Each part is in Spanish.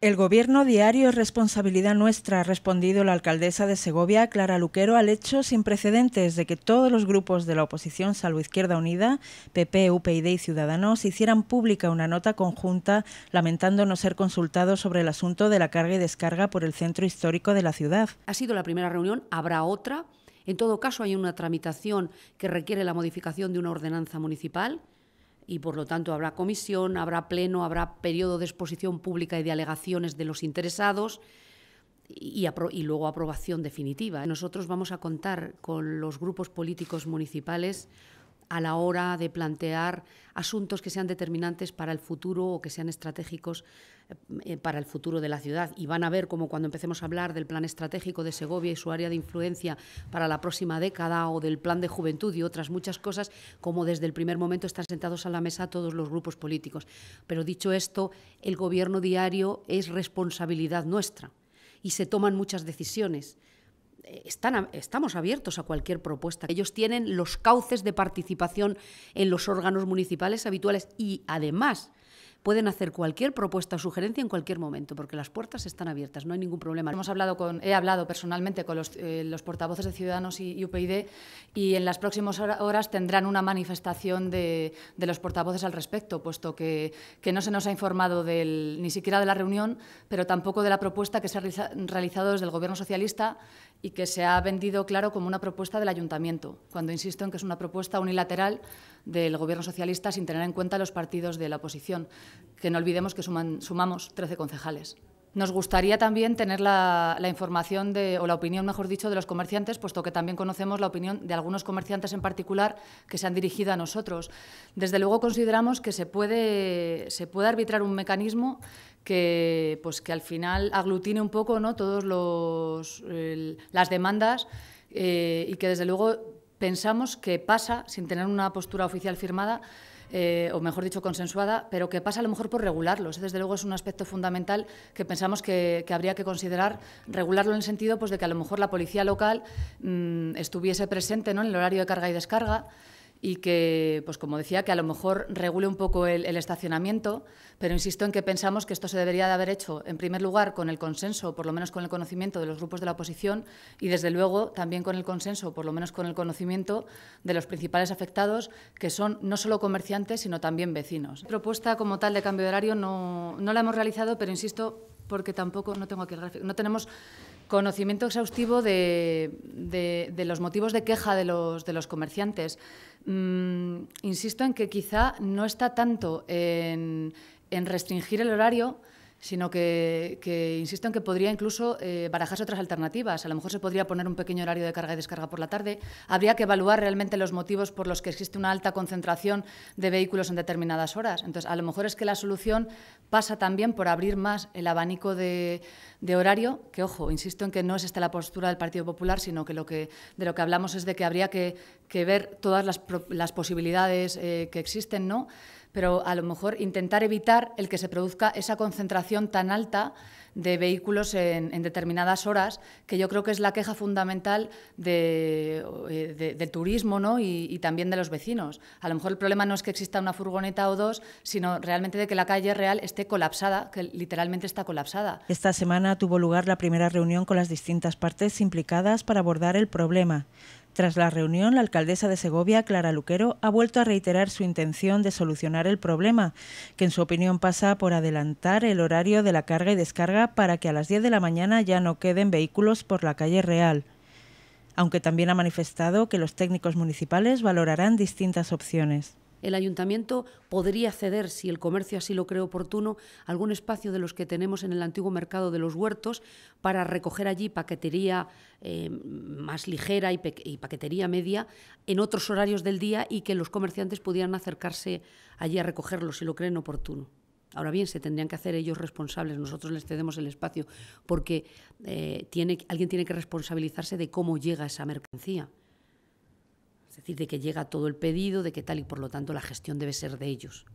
El gobierno diario es responsabilidad nuestra, ha respondido la alcaldesa de Segovia, Clara Luquero, al hecho sin precedentes de que todos los grupos de la oposición, salvo Izquierda Unida, PP, UPyD y Ciudadanos, hicieran pública una nota conjunta lamentando no ser consultados sobre el asunto de la carga y descarga por el centro histórico de la ciudad. Ha sido la primera reunión, habrá otra. En todo caso, hay una tramitación que requiere la modificación de una ordenanza municipal y por lo tanto habrá comisión, habrá pleno, habrá periodo de exposición pública y de alegaciones de los interesados y, luego aprobación definitiva. Nosotros vamos a contar con los grupos políticos municipales a la hora de plantear asuntos que sean determinantes para el futuro o que sean estratégicos eh, eh, para el futuro de la ciudad. Y van a ver como cuando empecemos a hablar del plan estratégico de Segovia y su área de influencia para la próxima década o del plan de juventud y otras muchas cosas, como desde el primer momento están sentados a la mesa todos los grupos políticos. Pero dicho esto, el gobierno diario es responsabilidad nuestra y se toman muchas decisiones eh, están, estamos abiertos a cualquier propuesta. Ellos tienen los cauces de participación en los órganos municipales habituales y además pueden hacer cualquier propuesta o sugerencia en cualquier momento, porque las puertas están abiertas, no hay ningún problema. Hemos hablado con, he hablado personalmente con los, eh, portavoces de Ciudadanos y, y, y en las próximas horas tendrán una manifestación de, los portavoces al respecto, puesto que, que, no se nos ha informado del, ni siquiera de la reunión, pero tampoco de la propuesta que se ha realizado desde el Gobierno socialista y que se ha vendido, claro, como una propuesta del Ayuntamiento, cuando insisto en que es una propuesta unilateral del Gobierno socialista sin tener en cuenta los partidos de la oposición, que no olvidemos que sumamos 13 concejales. Nos gustaría también tener la, información de, o la opinión, mejor dicho, de los comerciantes, puesto que también conocemos la opinión de algunos comerciantes en particular que se han dirigido a nosotros. Desde luego consideramos que se puede, arbitrar un mecanismo que, pues, que al final aglutine un poco ¿no? todas las demandas eh, y que desde luego pensamos que pasa sin tener una postura oficial firmada, eh, o mejor dicho, consensuada, pero que pasa a lo mejor por regularlos. Desde luego es un aspecto fundamental que pensamos que, habría que considerar regularlo en el sentido pues, de que a lo mejor la policía local mm, estuviese presente ¿no? en el horario de carga y descarga y que, pues como decía, que a lo mejor regule un poco el, estacionamiento, pero insisto en que pensamos que esto se debería de haber hecho, en primer lugar, con el consenso, por lo menos con el conocimiento de los grupos de la oposición y, desde luego, también con el consenso, por lo menos con el conocimiento de los principales afectados, que son no solo comerciantes, sino también vecinos. La propuesta como tal de cambio de horario no, no la hemos realizado, pero insisto, porque tampoco no No tenemos conocimiento exhaustivo de, los motivos de queja de los, comerciantes. Mm, insisto en que quizá no está tanto en restringir el horario, sino que, insisto en que podría incluso eh, barajarse otras alternativas. A lo mejor se podría poner un pequeño horario de carga y descarga por la tarde. Habría que evaluar realmente los motivos por los que existe una alta concentración de vehículos en determinadas horas. Entonces, a lo mejor es que la solución pasa también por abrir más el abanico de, de horario, que ojo, insisto en que no es esta la postura del Partido Popular, sino que, lo que de lo que hablamos es de que habría que que ver todas las, posibilidades eh, que existen, ¿no? pero a lo mejor intentar evitar el que se produzca esa concentración tan alta de vehículos en, determinadas horas, que yo creo que es la queja fundamental eh, del turismo ¿no? y, y, también de los vecinos. A lo mejor el problema no es que exista una furgoneta o dos, sino realmente de que la calle real esté colapsada, que literalmente está colapsada. Esta semana tuvo lugar la primera reunión con las distintas partes implicadas para abordar el problema. Tras la reunión, la alcaldesa de Segovia, Clara Luquero, ha vuelto a reiterar su intención de solucionar el problema, que en su opinión pasa por adelantar el horario de la carga y descarga para que a las 10 de la mañana ya no queden vehículos por la calle Real. Aunque también ha manifestado que los técnicos municipales valorarán distintas opciones. El ayuntamiento podría ceder, si el comercio así lo cree oportuno, algún espacio de los que tenemos en el antiguo mercado de los huertos para recoger allí paquetería eh, más ligera y, paquetería media en otros horarios del día y que los comerciantes pudieran acercarse allí a recogerlo si lo creen oportuno. Ahora bien, se tendrían que hacer ellos responsables, nosotros les cedemos el espacio, porque eh, tiene, alguien tiene que responsabilizarse de cómo llega esa mercancía decir, de que llega todo el pedido, de que tal, y por lo tanto la gestión debe ser de ellos.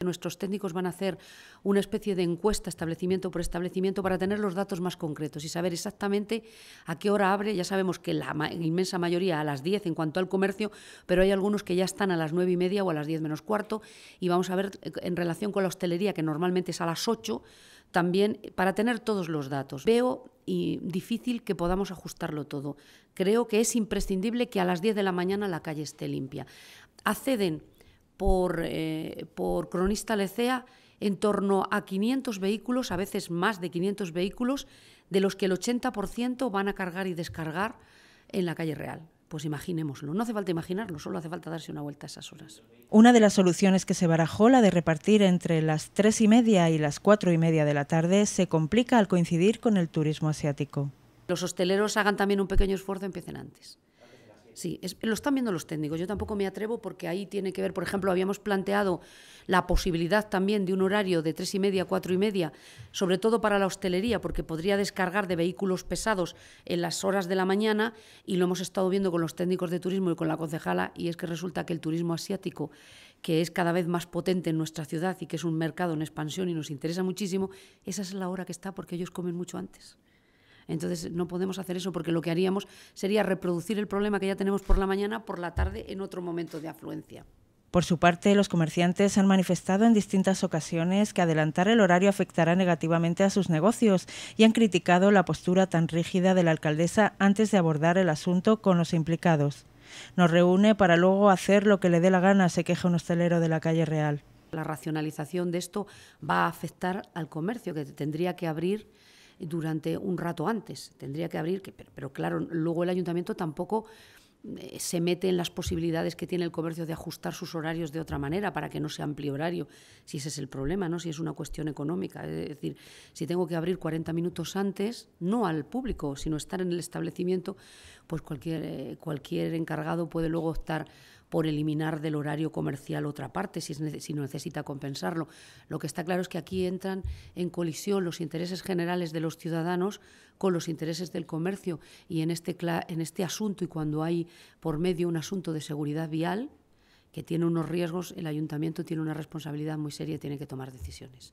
Nuestros técnicos van a hacer una especie de encuesta establecimiento por establecimiento para tener los datos más concretos y saber exactamente a qué hora abre. Ya sabemos que la inmensa mayoría a las 10 en cuanto al comercio, pero hay algunos que ya están a las nueve y media o a las 10 menos cuarto. Y vamos a ver eh, en relación con la hostelería, que normalmente es a las 8, también eh, para tener todos los datos. Veo y difícil que podamos ajustarlo todo. Creo que es imprescindible que a las 10 de la mañana la calle esté limpia. Acceden por, eh, por Cronista Lecea en torno a 500 vehículos, a veces más de 500 vehículos, de los que el 80% van a cargar y descargar en la calle Real. Pues imaginémoslo. No hace falta imaginarlo, solo hace falta darse una vuelta a esas horas. Una de las soluciones que se barajó, la de repartir entre las tres y media y las cuatro y media de la tarde, se complica al coincidir con el turismo asiático. Los hosteleros hagan también un pequeño esfuerzo y empiecen antes. Sí, es, lo están viendo los técnicos. Yo tampoco me atrevo porque ahí tiene que ver, por ejemplo, habíamos planteado la posibilidad también de un horario de tres y media, cuatro y media, sobre todo para la hostelería, porque podría descargar de vehículos pesados en las horas de la mañana y lo hemos estado viendo con los técnicos de turismo y con la concejala y es que resulta que el turismo asiático que es cada vez más potente en nuestra ciudad y que es un mercado en expansión y nos interesa muchísimo, esa es la hora que está porque ellos comen mucho antes. Entonces no podemos hacer eso porque lo que haríamos sería reproducir el problema que ya tenemos por la mañana, por la tarde, en otro momento de afluencia. Por su parte, los comerciantes han manifestado en distintas ocasiones que adelantar el horario afectará negativamente a sus negocios y han criticado la postura tan rígida de la alcaldesa antes de abordar el asunto con los implicados. Nos reúne para luego hacer lo que le dé la gana, se queja un hostelero de la calle Real. La racionalización de esto va a afectar al comercio, que tendría que abrir durante un rato antes. Tendría que abrir, pero, claro, luego el ayuntamiento tampoco eh, se mete en las posibilidades que tiene el comercio de ajustar sus horarios de otra manera para que no sea amplio horario, si ese es el problema, ¿no? si es una cuestión económica. Es decir, si tengo que abrir 40 minutos antes, no al público, sino estar en el establecimiento, pues cualquier, eh, cualquier encargado puede luego optar por eliminar del horario comercial otra parte si, es, si, no necesita compensarlo. Lo que está claro es que aquí entran en colisión los intereses generales de los ciudadanos con los intereses del comercio y en este, en este asunto y cuando hay por medio un asunto de seguridad vial que tiene unos riesgos, el ayuntamiento tiene una responsabilidad muy seria y tiene que tomar decisiones.